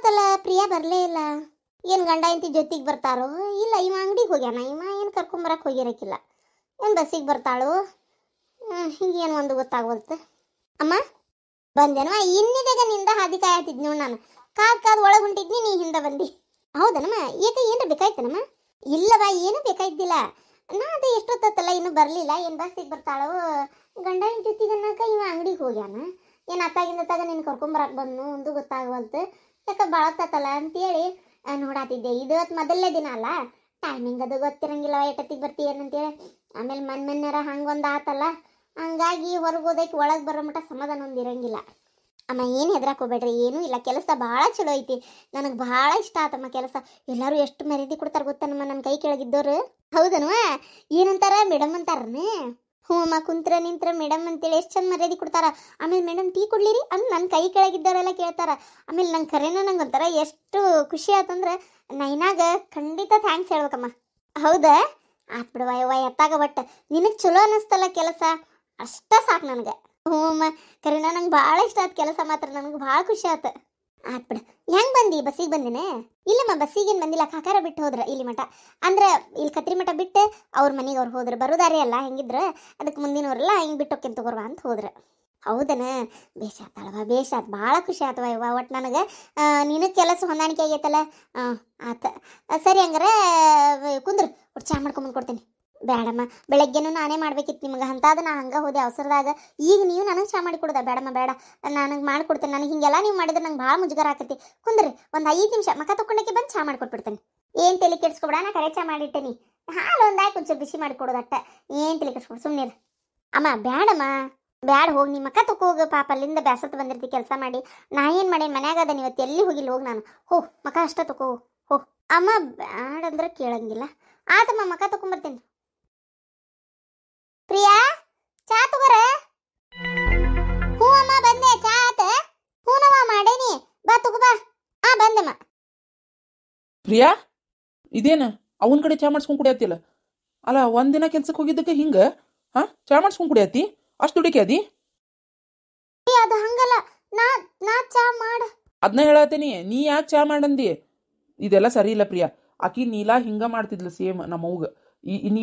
ಎಷ್ಟೊತ್ತಲ್ಲ ಪ್ರಿಯಾ ಬರಲೇ ಇಲ್ಲ ಏನು ಗಂಡ ಇಂತಿ ಜೊತೆಗೆ ಬರ್ತಾರೋ ಇಲ್ಲ ಇವ ಅಂಗಡಿಗೆ ಹೋಗ್ಯಾನ ಇಮ್ಮ ಏನು ಕರ್ಕೊಂಬರಕ್ಕೆ ಹೋಗಿರಕ್ಕಿಲ್ಲ ಏನು ಬಸ್ಸಿಗೆ ಬರ್ತಾಳು ಹಿಂಗೇನು ಒಂದು ಗೊತ್ತಾಗೋದು ಅಮ್ಮ ಬಂದೇನವ ಇನ್ನಿದೆಗ ನಿಂದ ಹಾದಿ ಕಾಯ್ತಿದ್ ನಾನು ಕಾದ್ ಕಾದ್ ಒಳಗೆ ಹೊಂಟಿದ್ನಿ ನೀ ಹಿಂದೆ ಬಂದಿ ಹೌದನಮ್ಮ ಈಗ ಏನು ಬೇಕಾಯ್ತನಮ್ಮ ಇಲ್ಲವ ಏನು ಬೇಕಾಯ್ತಿಲ್ಲ ನಾ ಅದೇ ಎಷ್ಟೊತ್ತಲ್ಲ ಇನ್ನೂ ಬರಲಿಲ್ಲ ಏನು ಬಸ್ಸಿಗೆ ಬರ್ತಾಳೋ ಗಂಡ ಜೊತೆಗೆ ಅನ್ನಕ ಇವ ಅಂಗಡಿಗೆ ಹೋಗ್ಯಾನ ಏನು ಅತ್ತಾಗಿಂದ ನೀನು ಕರ್ಕೊಂಬರಕ್ಕೆ ಬಂದು ಒಂದು ಗೊತ್ತಾಗವಲ್ತು ಯಾಕೆ ಬಾಳತ್ತಲ್ಲ ಅಂತೇಳಿ ನೋಡಾತಿದ್ದೆ ಇದು ಇವತ್ತು ಮೊದಲನೇ ದಿನ ಅಲ್ಲ ಟೈಮಿಂಗ್ ಅದು ಗೊತ್ತಿರಂಗಿಲ್ಲ ಬರ್ತಿ ಬರ್ತೀಯ ಹೇಳಿ ಆಮೇಲೆ ಮನ್ ಮನ್ಯಾರ ಹಂಗೊಂದು ಆತಲ್ಲ ಹಂಗಾಗಿ ಹೊರಗೋದಕ್ಕೆ ಒಳಗೆ ಬರೋ ಮಟ್ಟ ಸಮಾಧಾನ ಒಂದಿರಂಗಿಲ್ಲ ಅಮ್ಮ ಏನು ಹೆದ್ರಾಕೋಬೇಡ್ರಿ ಹೋಗ್ಬೇಡ್ರಿ ಏನೂ ಇಲ್ಲ ಕೆಲಸ ಭಾಳ ಚಲೋ ಐತಿ ನನಗೆ ಭಾಳ ಇಷ್ಟ ಆತಮ್ಮ ಕೆಲಸ ಎಲ್ಲರೂ ಎಷ್ಟು ಮರ್ಯಾದೆ ಕೊಡ್ತಾರೆ ಗೊತ್ತನಮ್ಮ ನನ್ನ ಕೈ ಕೆಳಗಿದ್ದವ್ರು ಹೌದನ್ವಾ ಏನಂತಾರ ಮೇಡಮ್ ಅಂತಾರನೇ ಹ್ಞೂ ಅಮ್ಮ ಕುಂತ್ರ ನಿಂತ್ರ ಮೇಡಮ್ ಅಂತೇಳಿ ಎಷ್ಟು ಚಂದ ಮರ್ಯಾದೆ ಕೊಡ್ತಾರ ಆಮೇಲೆ ಮೇಡಮ್ ಟೀ ಕೊಡ್ಲಿರಿ ಅಂತ ನನ್ನ ಕೈ ಕೆಳಗಿದ್ದವರೆಲ್ಲ ಕೇಳ್ತಾರ ಆಮೇಲೆ ನಂಗೆ ಕರೆನ ನಂಗೆ ಒಂಥರ ಎಷ್ಟು ಖುಷಿ ಅಂದ್ರೆ ನೈನಾಗ ಖಂಡಿತ ಥ್ಯಾಂಕ್ಸ್ ಹೇಳ್ಬೇಕಮ್ಮ ಹೌದಾ ಆತ್ ಬಿಡವ ಯವ್ವ ಎತ್ತಾಗ ಬಟ್ ನಿನಗೆ ಚಲೋ ಅನ್ನಿಸ್ತಲ್ಲ ಕೆಲಸ ಅಷ್ಟ ಸಾಕು ನನಗೆ ಹ್ಞೂ ಅಮ್ಮ ಕರೆನ ನಂಗೆ ಭಾಳ ಇಷ್ಟ ಆಯ್ತು ಕೆಲಸ ಮಾತ್ರ ನನಗೆ ಭಾಳ ಖುಷಿ ಆಯ್ತು ಆತ್ಬಿಡ ಹೆಂಗ್ ಬಂದಿ ಬಸ್ಸಿಗೆ ಬಂದಿನೇ ಇಲ್ಲಮ್ಮ ಬಸ್ಸಿಗೇನು ಬಂದಿಲ್ಲ ಕಾಕಾರ ಬಿಟ್ಟು ಹೋದ್ರ ಇಲ್ಲಿ ಮಠ ಅಂದ್ರೆ ಇಲ್ಲಿ ಕತ್ರಿ ಮಠ ಬಿಟ್ಟು ಅವ್ರ ಮನೆಗೆ ಅವ್ರು ಹೋದ್ರು ಬರೋದಾರೇ ಅಲ್ಲ ಹೆಂಗಿದ್ರ ಅದಕ್ಕೆ ಮುಂದಿನವರೆಲ್ಲ ಹಿಂಗೆ ಬಿಟ್ಟೋಕೆ ತಗೋರ್ವ ಅಂತ ಹೋದ್ರ ಹೌದನ ಬೇಷ ಆತಳವ ಬೇಷ ಭಾಳ ಖುಷಿ ಆತವ ಇವ ಒಟ್ಟು ನನಗೆ ನೀನು ಕೆಲಸ ಹೊಂದಾಣಿಕೆ ಆಗೈತಲ್ಲ ಆತ ಸರಿ ಹಂಗಾರ ಕುಂದ್ರು ಒಟ್ಟು ಚಾ ಮಾಡ್ಕೊಂಬಂದು ಕೊಡ್ತೀನಿ ಬೇಡಮ್ಮ ಬೆಳಗ್ಗೆನೂ ನಾನೇ ಮಾಡ್ಬೇಕಿತ್ತು ನಿಮಗೆ ಅಂತಾದ ನಾ ಹಂಗೆ ಹೋದೆ ಅವಸರದಾಗ ಈಗ ನೀವು ನನಗೆ ಚಾ ಮಾಡಿ ಕೊಡೋದ ಬೇಡಮ್ಮ ಬೇಡ ನನಗೆ ಮಾಡಿಕೊಡ್ತೇನೆ ನನಗೆ ಹಿಂಗೆಲ್ಲ ನೀವು ಮಾಡಿದ್ರೆ ನಂಗೆ ಭಾಳ ಮುಜುಗರ ಆಕತಿ ಕುಂದ್ರಿ ಒಂದು ಐದು ನಿಮಿಷ ಮಕ ತೊಗೊಂಡಕ್ಕೆ ಬಂದು ಚಾ ಮಾಡಿಕೊಟ್ಬಿಡ್ತೇನೆ ಏನು ತಲೆ ಕೆಡ್ಸ್ಕೊಬೇಡ ನಾ ಕರೆ ಚಾ ಮಾಡಿಟ್ಟೇನಿ ಹಾಲು ಒಂದಾಯ್ತು ಕೊಂಚ ಬಿಸಿ ಮಾಡಿಕೊಡೋದು ಅಟ್ಟ ಏನು ತಲೆ ಕೆಡ್ಸ್ಕೊಡು ಸುಮ್ಮನೆ ಅಮ್ಮ ಬೇಡಮ್ಮ ಬ್ಯಾಡ ಹೋಗಿ ನಿಮ್ಮ ಮಕ್ಕ ಹೋಗು ಪಾಪ ಅಲ್ಲಿಂದ ಬ್ಯಾಸತ್ ಬಂದಿರ್ತಿ ಕೆಲಸ ಮಾಡಿ ನಾ ಏನು ಮಾಡೇನು ಮನ್ಯಾಗ ಇವತ್ತು ಎಲ್ಲಿ ಹೋಗಿಲ್ಲ ಹೋಗಿ ನಾನು ಹೋ ಮಕ ಅಷ್ಟ ತಕೋ ಹೋ ಅಮ್ಮ ಬ್ಯಾಡ ಅಂದ್ರೆ ಕೇಳಂಗಿಲ್ಲ ಆತಮ್ಮ ಮಕ ತೊಗೊಂಬರ್ತೀನಿ ಪ್ರಿಯಾ ಚಾ ತಗೋರೆ ಹೂ ಅಮ್ಮ ಬಂದೆ ಚಾ ಆತ ಹೂನವ ಮಾಡೇನಿ ಬಾ ತಗೋ ಬಾ ಆ ಬಂದೆಮ್ಮ ಪ್ರಿಯಾ ಇದೇನ ಅವನ ಕಡೆ ಚಾ ಮಾಡಿಸ್ಕೊಂಡು ಕುಡಿಯತ್ತಿಲ್ಲ ಅಲ್ಲ ಒಂದಿನ ಕೆಲ್ಸಕ್ಕೆ ಹೋಗಿದ್ದಕ್ಕೆ ಹಿಂಗ ಹಾ ಚಾ ಮಾಡ್ಸ್ಕೊಂಡು ಕುಡಿಯತ್ತಿ ಅಷ್ಟು ದುಡಿಕೆ ಅದಿ ಏ, ಅದು ಹಂಗಲ್ಲ ನಾ ನಾ ಚಾ ಮಾಡ ಅದನ್ನ ಹೇಳತ್ತೀನಿ ನೀ ಯಾಕೆ ಚಾ ಮಾಡಂದಿ ಇದೆಲ್ಲ ಸರಿ ಇಲ್ಲ ಪ್ರಿಯಾ ಆಕಿ ನೀಲಾ ಹಿಂಗ ಮಾಡ್ತಿದ್ಲು ಸೇಮ್ ನಮ್ಮವ್ಗ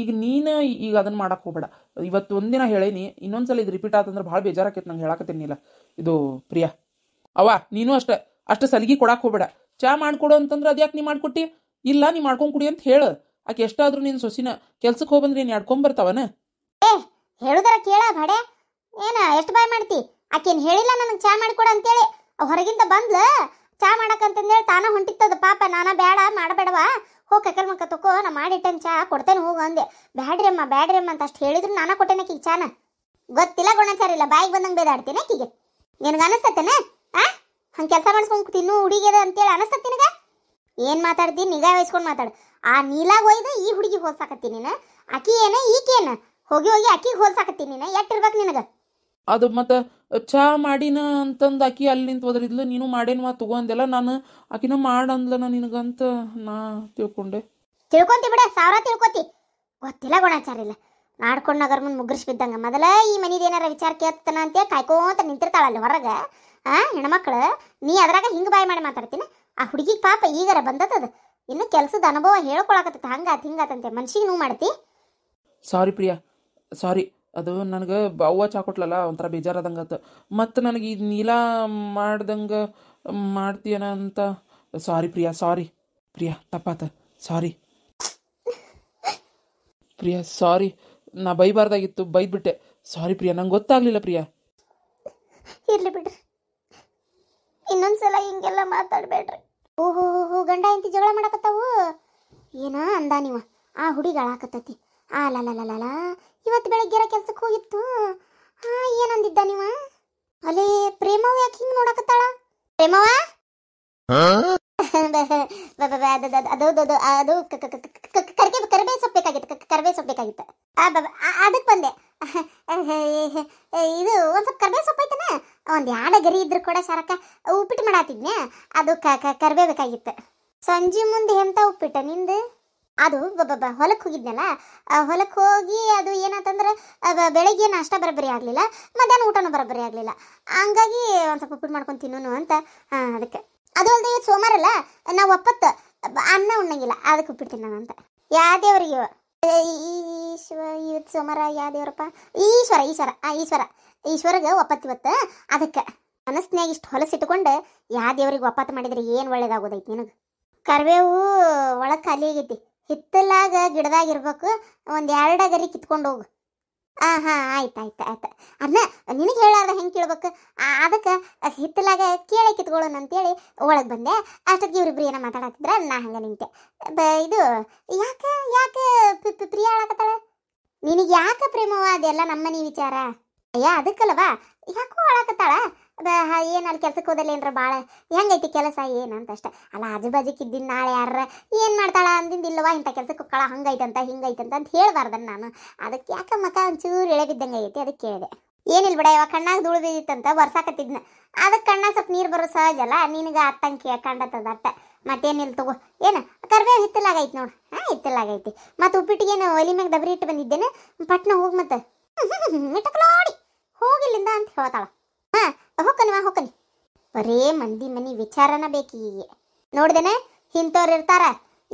ಈಗ ನೀನು ಈಗ ಅದನ್ನು ಮಾಡಕ್ಕೆ ಹೋಗಬೇಡ ಇವತ್ತು ಒಂದಿನ ಹೇಳೇನಿ ಇನ್ನೊಂದು ಸಲ ಇದು ರಿಪೀಟ್ ಆತಂದ್ರೆ ಭಾಳ ಬೇಜಾರಾಕೈತೆ ನಂಗೆ ಹೇಳಾಕತ್ತೀನಿಲ್ಲ ಇದು ಪ್ರಿಯಾ ಅವ ನೀನು ಅಷ್ಟ ಅಷ್ಟು ಸಲಿಗೆ ಕೊಡಕ್ಕೆ ಹೋಗಬೇಡ ಚಾ ಮಾಡಿಕೊಡು ಅಂತಂದ್ರೆ ಅದ್ಯಾಕೆ ನೀ ಮಾಡ್ಕೊಟ್ಟಿ ಇಲ್ಲ ನೀ ಮಾಡ್ಕೊಂಡು ಕುಡಿ ಅಂತ ಹೇಳು ಆಕೆ ಎಷ್ಟಾದ್ರೂ ನೀನು ಸೊಸಿನ ಕೆಲ್ಸಕ್ಕೆ ಹೋಗ್ಬಂದ್ರೆ ನೀನು ಆಡ್ಕೊಂಬರ್ತಾವನ ಏ ಹೇಳುದರ ಕೇಳ ಭಡೆ ಏನ ಎಷ್ಟು ಬಾಯ್ ಮಾಡ್ತಿ ಏನು ಹೇಳಿಲ್ಲ ನನಗೆ ಚಾ ಮಾಡಿಕೊಡ ಅಂತೇಳಿ ಹೊರಗಿಂದ ಬಂದ್ಲ ಚಾ ಮಾಡಕ್ಕಂತಂದೇಳಿ ತಾನ ಹೊಂಟಿತ್ತದ ಪಾಪ ನಾನ ಬೇಡ ಮಾಡಬೇಡವಾ ಹೋ ಕೈಕಲ್ ಮಕ್ಕ ತಕೋ ನಾ ಮಾಡಿಟ್ಟೇನು ಚಾ ಕೊಡ್ತೇನೆ ಹೋಗು ಅಂದೆ ಬ್ಯಾಡ್ರಿ ಅಮ್ಮ ಬ್ಯಾಡ್ರಿ ಅಮ್ಮ ಅಂತ ಅಷ್ಟು ಹೇಳಿದ್ರು ನಾನ ಕೊಟ್ಟೇನೆ ಈಗ ಚಾನ ಗೊತ್ತಿಲ್ಲ ಇಲ್ಲ ಬಾಯಿಗೆ ಬಂದಂಗ ಬೇದಾಡ್ತೇನೆ ಆಕಿಗೆ ನಿನಗೆ ಅನಿಸ್ತೇನೆ ಆ ಹಂಗೆ ಕೆಲಸ ಮಾಡಿಸ್ಕೊಂಡು ತಿನ್ನು ಹುಡುಗಿದ ಅಂತೇಳಿ ಅನಿಸ್ತತ್ತೆ ನಿನಗೆ ಏನು ಮಾತಾಡ್ತೀನಿ ನಿಗಾ ವಹಿಸ್ಕೊಂಡು ಮಾತಾಡು ಆ ನೀಲಾಗ ಒಯ್ದು ಈ ಹುಡುಗಿ ಹೋಲ್ಸಾಕತ್ತಿ ನೀನು ಏನು ಏನ ಈಕೇನ ಹೋಗಿ ಹೋಗಿ ಅಕ್ಕಿಗೆ ಹೋಲ್ಸಾಕತ್ತಿ ನೀನು ಎಟ್ಟಿರ್ಬೇಕು ನಿನಗೆ ಅದು ಮತ್ತು ಚಾ ಮಾಡಿನ ಅಂತಂದು ಆಕಿ ಅಲ್ಲಿ ನಿಂತು ಹೋದ್ರಿದ್ಲು ನೀನು ಮಾಡೇನ್ವಾ ತಗೊಂದಿಲ್ಲ ನಾನು ಆಕಿನ ಮಾಡಂದ್ಲ ನಾ ನಿನಗಂತ ನಾ ತಿಳ್ಕೊಂಡೆ ತಿಳ್ಕೊಂತಿ ಬಿಡ ಸಾವಿರ ತಿಳ್ಕೊತಿ ಗೊತ್ತಿಲ್ಲ ಗುಣಾಚಾರ ಇಲ್ಲ ನಾಡ್ಕೊಂಡು ನಗರ ಮುಂದೆ ಮುಗ್ರಿಸ್ ಬಿದ್ದಂಗ ಮೊದಲ ಈ ಮನಿದ ಏನಾರ ವಿಚಾರ ಕೇಳ್ತಾನ ಅಂತ ಕಾಯ್ಕೋತ ಅಲ್ಲಿ ಹೊರಗ ಆ ಹೆಣ್ಮಕ್ಳು ನೀ ಅದ್ರಾಗ ಹಿಂಗೆ ಬಾಯಿ ಮಾಡಿ ಮಾತಾಡ್ತೀನಿ ಆ ಹುಡುಗಿಗೆ ಪಾಪ ಈಗಾರ ಅದು ಇನ್ನು ಕೆಲಸದ ಅನುಭವ ಹೇಳ್ಕೊಳಕತ್ತ ಹಂಗಾತ್ ಹಿಂಗಾತಂತೆ ಮನ್ಷಿಗೆ ನೋವು ಮಾಡ್ತಿ ಸಾರಿ ಪ್ರಿಯಾ ಸಾರಿ ಅದು ನನಗೆ ಅವ್ವ ಚಾ ಕೊಟ್ಲಲ್ಲ ಒಂಥರ ಬೇಜಾರಾದಂಗೆ ಮತ್ತು ನನಗೆ ಇದು ನೀಲ ಮಾಡ್ದಂಗೆ ಮಾಡ್ತೀಯನ ಅಂತ ಸಾರಿ ಪ್ರಿಯಾ ಸಾರಿ ಪ್ರಿಯಾ ತಪ್ಪಾತ ಸಾರಿ ಪ್ರಿಯಾ ಸಾರಿ ನಾ ಬೈಬಾರ್ದಾಗಿತ್ತು ಬೈದ್ಬಿಟ್ಟೆ ಸಾರಿ ಪ್ರಿಯಾ ನಂಗೆ ಗೊತ್ತಾಗಲಿಲ್ಲ ಪ್ರಿಯಾ ಇರ್ಲಿ ಬಿಡ್ರಿ ಇನ್ನೊಂದ್ಸಲ ಹಿಂಗೆಲ್ಲ ಮಾತಾಡ್ಬೇಡ್ರಿ ಓಹೋ ಹೋ ಗಂಡ ಹೆಂಡತಿ ಜಗಳ ಮಾಡಕತ್ತಾವು ಏನ ಅಂದ ನೀವ ಆ ಹುಡುಗಿ ಆ ಲಲ ಇವತ್ತು ಬೆಳಗ್ಗೆರ ಕೆಲ್ಸಕ್ಕೆ ಹೋಗಿತ್ತು ಹಾ ಏನಂದಿದ್ದ ನೀವ ಅಲೇ ಪ್ರೇಮವ ಯಾಕೆ ಹಿಂಗ್ ನೋಡಕತ್ತಾಳ ಪ್ರೇಮವ ಅದು ಕರ್ಗೆ ಕರ್ಬೇ ಸೊಪ್ಪು ಬೇಕಾಗಿತ್ತು ಕರ್ಬೇ ಸೊಪ್ಪು ಬೇಕಾಗಿತ್ತು ಅದಕ್ಕೆ ಬಂದೆ ಇದು ಒಂದು ಸ್ವಲ್ಪ ಕರ್ಬೇ ಸೊಪ್ಪು ಐತನ ಒಂದು ಗರಿ ಇದ್ರು ಕೂಡ ಸರಕ ಉಪ್ಪಿಟ್ಟು ಮಾಡಾತಿದ್ನ ಅದು ಕರ್ಬೇ ಬೇಕಾಗಿತ್ತು ಸಂಜೆ ಮುಂದೆ ಎಂತ ಉಪ್ಪಿಟ್ಟ ನಿಂದು ಅದು ಹೊಲಕ್ಕೆ ಹೋಗಿದ್ನಲ್ಲ ಹೊಲಕ್ಕೆ ಹೋಗಿ ಅದು ಏನಂತಂದ್ರೆ ಬೆಳಗ್ಗೆ ನಾಷ್ಟ ಬರಬರಿ ಆಗಲಿಲ್ಲ ಮಧ್ಯಾಹ್ನ ಊಟನೂ ಬರಬರಿ ಆಗಲಿಲ್ಲ ಹಂಗಾಗಿ ಒಂದು ಸ್ವಲ್ಪ ಉಪ್ಪಿಟ್ಟು ಮಾಡ್ಕೊಂಡು ತಿನ್ನೋನು ಅಂತ ಅದಕ್ಕೆ ಅದು ಅಲ್ಲದೆ ಇವತ್ತು ಅಲ್ಲ ನಾವು ಒಪ್ಪತ್ತು ಅನ್ನ ಉಣ್ಣಂಗಿಲ್ಲ ಅದಕ್ಕೆ ಉಪ್ಪಿಟ್ಟು ತಿನ್ನೋಣ ಅಂತ ಯಾವ ದೇವರಿಗೆ ಈಶ್ವ ಇವತ್ತು ಸೋಮವಾರ ಯಾವ ದೇವರಪ್ಪ ಈಶ್ವರ ಈಶ್ವರ ಆ ಈಶ್ವರ ಈಶ್ವರಗೆ ಒಪ್ಪತ್ತು ಇವತ್ತು ಅದಕ್ಕೆ ಮನಸ್ಸಿನಾಗ ಇಷ್ಟು ಹೊಲಸಿಟ್ಕೊಂಡು ಯಾ ದೇವ್ರಿಗೆ ಒಪ್ಪತ್ತು ಮಾಡಿದ್ರೆ ಏನು ಒಳ್ಳೇದಾಗೋದೈತಿ ನಿನಗೆ ಕರ್ವೇವು ಒಳಗೆ ಖಾಲಿ ಆಗೈತಿ ಹಿತ್ತಲಾಗ ಗಿಡದಾಗ ಇರ್ಬೇಕು ಒಂದು ಎರಡು ಗರಿ ಕಿತ್ಕೊಂಡು ಹೋಗು ಆ ಹಾಂ ಆಯ್ತು ಆಯ್ತು ಆಯ್ತು ಅದನ್ನ ನಿನಗೆ ಹೇಳಾರ್ದ ಹೆಂಗೆ ಕೇಳ್ಬೇಕು ಅದಕ್ಕೆ ಹಿತ್ತಲಾಗ ಕೇಳಿ ಕಿತ್ಕೊಳ್ಳೋಣ ಅಂತೇಳಿ ಒಳಗೆ ಬಂದೆ ಅಷ್ಟೊತ್ತಿಗೆ ಇವ್ರಿಬ್ರು ಏನೋ ಮಾತಾಡತ್ತಿದ್ರ ನಾ ಹಂಗೆ ನಿಂತೆ ಬ ಇದು ಯಾಕೆ ಯಾಕೆ ಪ್ರಿಯ ಆಳಕತ್ತಾಳೆ ನಿನಗೆ ಯಾಕೆ ಪ್ರೇಮವ ಅದೆಲ್ಲ ನಮ್ಮನೆ ವಿಚಾರ ಅಯ್ಯ ಅದಕ್ಕಲ್ಲವಾ ಯಾಕೋ ಆಳಕತ್ತಾಳ ಏನು ಅಲ್ಲಿ ಕೆಲ್ಸಕ್ಕೆ ಹೋದಲ್ಲಿ ಏನರ ಭಾಳ ಹೆಂಗೈತಿ ಕೆಲಸ ಅಂತ ಅಷ್ಟೆ ಅಲ್ಲ ಆಜು ಬಾಜಿ ಇದ್ದೀನಿ ನಾಳೆ ಯಾರ ಏನು ಮಾಡ್ತಾಳ ಅಂದಿಂದ ಇಲ್ಲವಾ ಇಂಥ ಕೆಲ್ಸಕ್ಕೆ ಹೋಗಳ ಹಂಗೈತಂತ ಹಿಂಗೈತಂತ ಅಂತ ಹೇಳಬಾರ್ದನ್ನ ನಾನು ಅದಕ್ಕೆ ಯಾಕೆ ಮಕ ಒಂಚೂರು ಎಳೆಬಿದ್ದಂಗೆ ಐತಿ ಅದಕ್ಕೆ ಕೇಳಿದೆ ಏನಿಲ್ಲ ಬಿಡ ಇವಾಗ ಕಣ್ಣಾಗ ಧೂಳು ಬಿದ್ದಿತ್ತಂತ ಬರ್ಸಾಕತ್ತಿದ್ನ ಅದಕ್ಕೆ ಕಣ್ಣಾಗ ಸ್ವಲ್ಪ ನೀರು ಬರೋ ಸಹಜ ಅಲ್ಲ ನಿನಗೆ ಅತ್ತಂಕಿ ಕಂಡತ್ತದ ಅಟ್ಟ ಮತ್ತೇನಿಲ್ಲ ತಗೋ ಏನು ಕರ್ಬೇವು ಹಿತ್ತಲಾಗೈತಿ ನೋಡು ಹಾಂ ಹಿತ್ತಲಾಗೈತಿ ಮತ್ತು ಉಪ್ಪಿಟ್ಟಿಗೇನು ಒಲಿ ಮ್ಯಾಗ ದಬರಿ ಇಟ್ಟು ಬಂದಿದ್ದೇನೆ ಪಟ್ನ ಹೋಗಿ ಮತ್ತೆ ಇಟ್ಟಕ್ಲೋಡಿ ಹೋಗಿಲ್ಲಿಂದ ಅಂತ ಹೇಳ್ತಾಳ ಹಾಂ ವಾ ಹೋಕನಿ ಬರೇ ಮಂದಿ ಮನಿ ವಿಚಾರನ ಬೇಕೀಗೆ ನೋಡ್ದೇನೆ ಇಂಥವ್ರು ಇರ್ತಾರ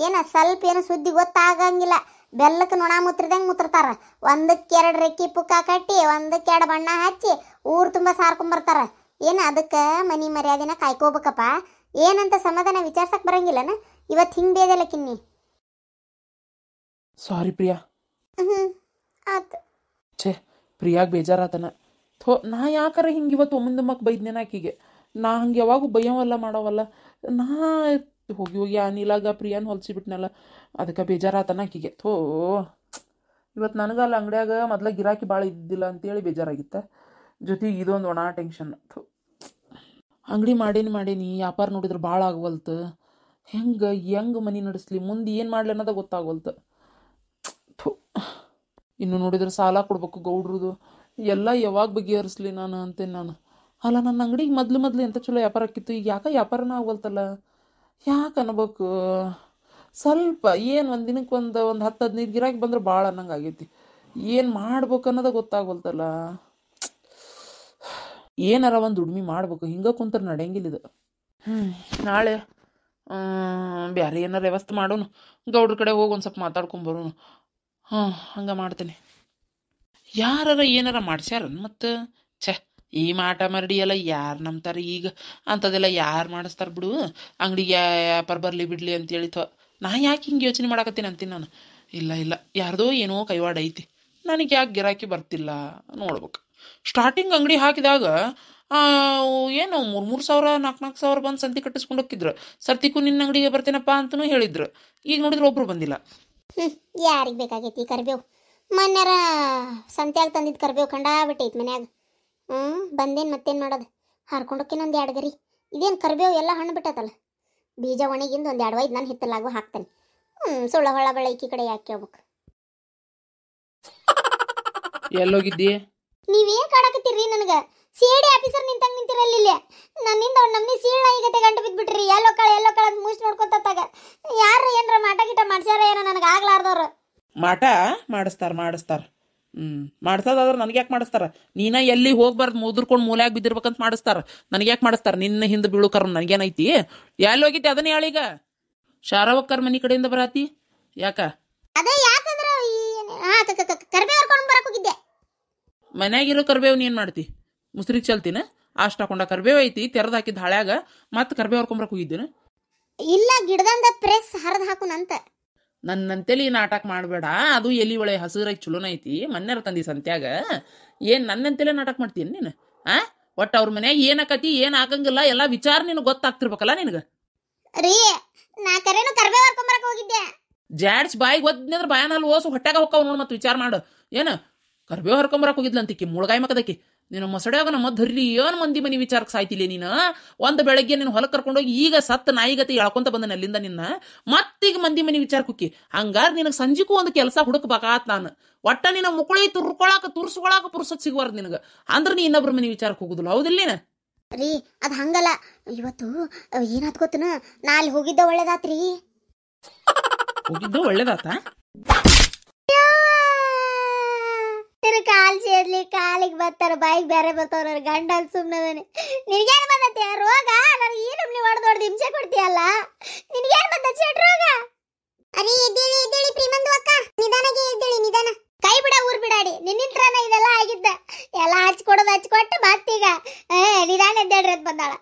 ಏನ ಸ್ವಲ್ಪ ಏನು ಸುದ್ದಿ ಗೊತ್ತಾಗಂಗಿಲ್ಲ ಬೆಲ್ಲಕ್ಕೆ ನೊಣ ಮುತ್ತಿರ್ದಂಗೆ ಮುತ್ತಿರ್ತಾರ ಒಂದಕ್ಕೆ ಎರಡು ರೆಕ್ಕಿ ಪುಕ್ಕ ಕಟ್ಟಿ ಒಂದಕ್ಕೆ ಎರಡು ಬಣ್ಣ ಹಚ್ಚಿ ಊರು ತುಂಬ ಸಾರ್ಕೊಂಬರ್ತಾರ ಏನು ಅದಕ್ಕೆ ಮನಿ ಮರ್ಯಾದೆನ ಕಾಯ್ಕೋಬೇಕಪ್ಪ ಏನಂತ ಸಮಾಧಾನ ವಿಚಾರ್ಸಕ್ಕೆ ಬರಂಗಿಲ್ಲನ ಇವತ್ತು ಹಿಂಗೆ ಬೇದಲ್ಲ ಕಿನ್ನಿ ಸಾರಿ ಪ್ರಿಯಾ ಹ್ಞೂ ಆತು ಛೇ ಪ್ರಿಯಾಗ ಬೇಜಾರಾತನ ಥೋ ನಾ ಯಾಕಾರ ಹಿಂಗೆ ಇವತ್ತು ಒಮ್ಮಂದಮ್ಮಕ್ಕೆ ಬೈದ್ನೆ ಆಕಿಗೆ ನಾ ಹಂಗೆ ಯಾವಾಗೂ ಭಯವಲ್ಲ ಮಾಡೋವಲ್ಲ ನಾ ಹೋಗಿ ಹೋಗಿ ಅನಿಲಾಗ ಪ್ರಿಯಾನ್ ಹೊಲಿಸಿಬಿಟ್ನಲ್ಲ ಅದಕ್ಕೆ ಬೇಜಾರಾತನ ಆಕಿಗೆ ಥೋ ಇವತ್ತು ನನಗೆ ಅಲ್ಲಿ ಅಂಗಡಿಯಾಗ ಮೊದಲ ಗಿರಾಕಿ ಭಾಳ ಇದ್ದಿಲ್ಲ ಅಂತೇಳಿ ಬೇಜಾರಾಗಿತ್ತ ಜೊತೆಗೆ ಇದೊಂದು ಒಣ ಟೆನ್ಷನ್ ಥೋ ಅಂಗಡಿ ಮಾಡೇನು ಮಾಡೇನಿ ವ್ಯಾಪಾರ ನೋಡಿದ್ರೆ ಭಾಳ ಆಗವಲ್ತು ಹೆಂಗೆ ಹೆಂಗೆ ಮನೆ ನಡೆಸ್ಲಿ ಮುಂದೆ ಏನು ಮಾಡ್ಲಿ ಅನ್ನೋದ ಗೊತ್ತಾಗೋಲ್ತು ಥೋ ಇನ್ನು ನೋಡಿದ್ರೆ ಸಾಲ ಕೊಡ್ಬೇಕು ಗೌಡ್ರದು ಎಲ್ಲ ಯಾವಾಗ ಬಗೆಹರಿಸ್ಲಿ ನಾನು ಅಂತೆ ನಾನು ಅಲ್ಲ ನನ್ನ ಅಂಗಡಿಗೆ ಮೊದಲು ಮೊದಲು ಎಂತ ಚಲೋ ವ್ಯಾಪಾರ ಆಕಿತ್ತು ಈಗ ಯಾಕೆ ವ್ಯಾಪಾರನ ಆಗಲ್ತಲ್ಲ ಯಾಕೆ ಅನ್ಬೇಕು ಸ್ವಲ್ಪ ಏನು ಒಂದು ದಿನಕ್ಕೆ ಒಂದು ಒಂದು ಹತ್ತು ಹದಿನೈದು ಗಿರಾಕಿ ಬಂದ್ರೆ ಭಾಳ ಅನ್ನಂಗೆ ಆಗೈತಿ ಏನು ಮಾಡ್ಬೇಕು ಅನ್ನೋದ ಗೊತ್ತಾಗೋಲ್ತಲ್ಲ ಏನಾರ ಒಂದು ದುಡ್ಮೆ ಮಾಡ್ಬೇಕು ಹಿಂಗೆ ಕುಂತ್ರೆ ನಡೆಯಂಗಿಲ್ಲ ಇದು ಹ್ಞೂ ನಾಳೆ ಬೇರೆ ಏನಾರ ವ್ಯವಸ್ಥೆ ಮಾಡೋನು ಗೌಡ್ರ ಕಡೆ ಹೋಗಿ ಒಂದು ಸ್ವಲ್ಪ ಮಾತಾಡ್ಕೊಂಬರೋನು ಹಾಂ ಹಂಗೆ ಮಾಡ್ತೇನೆ ಯಾರರ ಏನಾರ ಮಾಡ್ಸ್ಯಾರ ಮತ್ತ ಛ ಈ ಮಾಟ ಮರಡಿ ಎಲ್ಲ ಯಾರು ನಂಬ್ತಾರೆ ಈಗ ಅಂಥದೆಲ್ಲ ಯಾರು ಮಾಡಿಸ್ತಾರ ಬಿಡು ಅಂಗಡಿಗೆ ವ್ಯಾಪಾರ ಬರಲಿ ಬಿಡಲಿ ಅಂತೇಳಿ ಹೇಳಿತ್ವ ನಾ ಯಾಕೆ ಹಿಂಗೆ ಯೋಚನೆ ಮಾಡಾಕತ್ತೀನಿ ಅಂತೀನಿ ನಾನು ಇಲ್ಲ ಇಲ್ಲ ಯಾರ್ದೋ ಏನೋ ಕೈವಾಡ ಐತಿ ನನಗೆ ಯಾಕೆ ಗಿರಾಕಿ ಬರ್ತಿಲ್ಲ ನೋಡ್ಬೇಕು ಸ್ಟಾರ್ಟಿಂಗ್ ಅಂಗಡಿ ಹಾಕಿದಾಗ ಏನು ಮೂರು ಮೂರು ಸಾವಿರ ನಾಲ್ಕು ನಾಲ್ಕು ಸಾವಿರ ಬಂದು ಸಂತಿ ಕಟ್ಟಿಸ್ಕೊಂಡು ಹೋಗಿದ್ರು ಸರ್ತಿಕು ನಿನ್ನ ಅಂಗಡಿಗೆ ಬರ್ತೇನಪ್ಪ ಅಂತಲೂ ಹೇಳಿದ್ರು ಈಗ ನೋಡಿದ್ರೆ ಒಬ್ರು ಬಂದಿಲ್ಲ ಯಾರಿಗೆ ಬೇಕಾಗೈತಿ ಕರಿಬೇವು ಮನ್ಯಾರ ಸಂತ್ಯಾಗ ತಂದಿದ್ದು ಕರ್ಬೇವು ಕಂಡಾಬಿಟ್ಟೈತೆ ಮನ್ಯಾಗ ಹ್ಞೂ ಬಂದೇನು ಮತ್ತೇನು ಮಾಡೋದು ಹಾರ್ಕೊಂಡೋಕಿನೊಂದು ಎರಡು ಗರಿ ಇದೇನು ಕರ್ಬೇವು ಎಲ್ಲ ಹಣ್ಣು ಬಿಟ್ಟತಲ್ಲ ಬೀಜ ಒಣಗಿಂದ ಒಂದು ಎರಡು ವೈದು ನಾನು ಹಿತ್ತಲಾಗು ಹಾಕ್ತೇನೆ ಹ್ಞೂ ಸುಳ್ಳ ಹೊಳ ಕಡೆ ಯಾಕೆ ಹೋಗ್ಬೇಕು ನೀವೇ ನೀವೇನು ಕಾಡಕತ್ತೀರಿ ನನಗೆ ಸಿ ಡಿ ಆಫೀಸರ್ ನಿಂತಂಗೆ ನಿಂತಿರಲ್ಲ ಇಲ್ಲಿ ನನ್ನಿಂದ ಅವ್ರು ನಮ್ಮನೆ ಸೀಳ ಈಗತೆ ಗಂಟು ಬಿದ್ದುಬಿಟ್ರಿ ಎಲ್ಲೋ ಕಾಳು ಎಲ್ಲೋ ಕಾಳು ಮುಚ್ಚಿ ನೋಡ್ಕೊತಾಗ ಯಾರು ಏನರ ಮಾಟ ಗಿಟ ಮಾಡ್ಸ್ಯಾರ ಏನೋ ನನಗೆ ಆಗ್ಲಾರ್ದವ್ರು ಮಾಟ ಮಾಡಿಸ್ತಾರ ಮಾಡಿಸ್ತಾರ ಹ್ಮ್ ಮಾಡ್ಸೋದಾದ್ರೆ ನನಗೆ ಯಾಕೆ ಮಾಡಿಸ್ತಾರ ನೀನ ಎಲ್ಲಿ ಹೋಗ್ಬಾರ್ದು ಮುದುರ್ಕೊಂಡು ಮೂಲ್ಯಾಗ ಬಿದ್ದಿರ್ಬೇಕಂತ ಮಾಡಿಸ್ತಾರ ನನಗೆ ಯಾಕೆ ಮಾಡಿಸ್ತಾರ ನಿನ್ನ ಹಿಂದೆ ಬೀಳು ಕರ್ಮ ನನಗೇನೈತಿ ಎಲ್ಲಿ ಹೋಗಿತಿ ಅದನ್ನ ಹೇಳೀಗ ಶಾರವಕ್ಕರ್ ಮನೆ ಕಡೆಯಿಂದ ಬರಾತಿ ಯಾಕ ಇರೋ ಕರ್ಬೇವು ನೀನು ಮಾಡ್ತಿ ಮುಸ್ರಿಗೆ ಚಲ್ತಿನ ಅಷ್ಟ ಹಾಕೊಂಡ ಕರ್ಬೇವು ಐತಿ ತೆರೆದು ಹಾಕಿದ ಹಳ್ಯಾಗ ಮತ್ತೆ ಕರ್ಬೇವು ಹರ್ಕೊಂಬರಕ್ಕೆ ಹೋಗಿದ್ದೇನೆ ಇಲ್ಲ ಗಿಡದಂದ ಪ್ರೆಸ್ ಹರಿದು ಹಾಕುನಂತ ನನ್ನಂತೆಲಿ ನಾಟಕ ಮಾಡಬೇಡ ಅದು ಎಲಿ ಒಳೆ ಹಸಿರಾಗಿ ಚಲೋನ ಐತಿ ಮನ್ಯಾರ ತಂದಿ ಸಂತ್ಯಾಗ ಏನು ನನ್ನಂತೆಲೇ ನಾಟಕ ಮಾಡ್ತೀನಿ ನೀನು ಆ ಒಟ್ಟು ಅವ್ರ ಮನ್ಯಾಗ ಏನಕತಿ ಏನು ಆಗಂಗಿಲ್ಲ ಎಲ್ಲ ವಿಚಾರ ನಿನಗೆ ಗೊತ್ತಾಗ್ತಿರ್ಬೇಕಲ್ಲ ನಿನಗೆ ರೀ ನಾ ಕರೆನು ಹೋಗಿದ್ದೆ ಜಾಡ್ಸ್ ಬಾಯಿಗೆ ಒದ್ನಂದ್ರೆ ಬಾಯನಲ್ಲಿ ಓಸು ಹೊಟ್ಟೆಗೆ ಹೋಗ್ತಾವ ನೋಡು ಮತ್ತೆ ವಿಚಾರ ಮಾಡು ಏನು ಕರ್ಬೇ ಹೊರ್ಕೊಂಬರಕ್ಕೆ ಹೋಗಿದ್ಲಂತಿಕ್ಕಿ ಮುಳುಗಾಯಿ ಮಕದಕ್ಕಿ ನೀನು ಮೊಸಡೆಯಾಗ ನಮ್ಮ ಧರ್ಲಿ ಏನು ಮಂದಿ ಮನಿ ವಿಚಾರಕ್ಕೆ ಸಾಯ್ತಿಲ್ಲ ನೀನು ಒಂದು ಬೆಳಗ್ಗೆ ನೀನು ಹೊಲಕ್ಕೆ ಕರ್ಕೊಂಡೋಗಿ ಈಗ ಸತ್ತ ನಾಯಿಗತಿ ಎಳ್ಕೊಂತ ಬಂದನ ನಲ್ಲಿಂದ ನಿನ್ನ ಮತ್ತೀಗ ಮಂದಿ ಮನಿ ವಿಚಾರ ಕುಕ್ಕಿ ಹಂಗಾರೆ ನಿನಗೆ ಸಂಜಿಕೂ ಒಂದು ಕೆಲಸ ಹುಡುಕ್ಬೇಕಾತ್ ನಾನು ಒಟ್ಟ ನಿನ್ನ ಮುಕುಳಿ ತುರ್ಕೊಳಾಕ ತುರ್ಸ್ಕೊಳಾಕ ಪುರ್ಸತ್ ಸಿಗಬಾರ್ದು ನಿನಗೆ ಅಂದ್ರೆ ನೀ ಇನ್ನೊಬ್ರ ಮನಿ ವಿಚಾರಕ್ಕೆ ಹೋಗುದಿಲ್ಲ ಹೌದಿಲ್ಲ ರೀ ಅದು ಹಂಗಲ್ಲ ಇವತ್ತು ಏನಾದ್ ಗೊತ್ತನ ನಾ ಅಲ್ಲಿ ಹೋಗಿದ್ದ ಒಳ್ಳೇದಾತ್ರಿ ಹೋಗಿದ್ದ ಒಳ್ಳೇದಾತ ತಿರು ಕಾಲ್ ಸೇರ್ಲಿ ಕಾಲಿಗೆ ಬರ್ತಾರ ಬಾಯಿಗೆ ಬೇರೆ ಬರ್ತಾವ ಗಂಡನ ಗಂಡ ಅಲ್ಲಿ ಸುಮ್ಮನೆ ನಿನಗೇನು ಬಂದತ್ತೆ ರೋಗ ನನಗೆ ಈ ನಮ್ನಿ ಹೊಡೆದು ಹೊಡೆದು ಹಿಂಸೆ ಕೊಡ್ತೀಯಲ್ಲ ನಿನಗೇನು ಬಂದ ಚೇಟ್ ರೋಗ ಅರೆ ಎದ್ದೇಳಿ ಎದ್ದೇಳಿ ಪ್ರಿಮಂದು ಅಕ್ಕ ನಿಧಾನಗೆ ಎದ್ದೇಳಿ ನಿಧಾನ ಕೈ ಬಿಡ ಊರ್ ಬಿಡಾಡಿ ನಿನ್ನಿತ್ರನ ಇದೆಲ್ಲ ಆಗಿದ್ದ ಎಲ್ಲ ಹಚ್ಕೊಡೋದು ಹಚ್ಕೊಟ್ಟು ಮತ್ತೀಗ ಏ ನಿಧಾನ ಎದ್ದೇಳ್ರಿ ಅಂತ ಬಂದಾಳ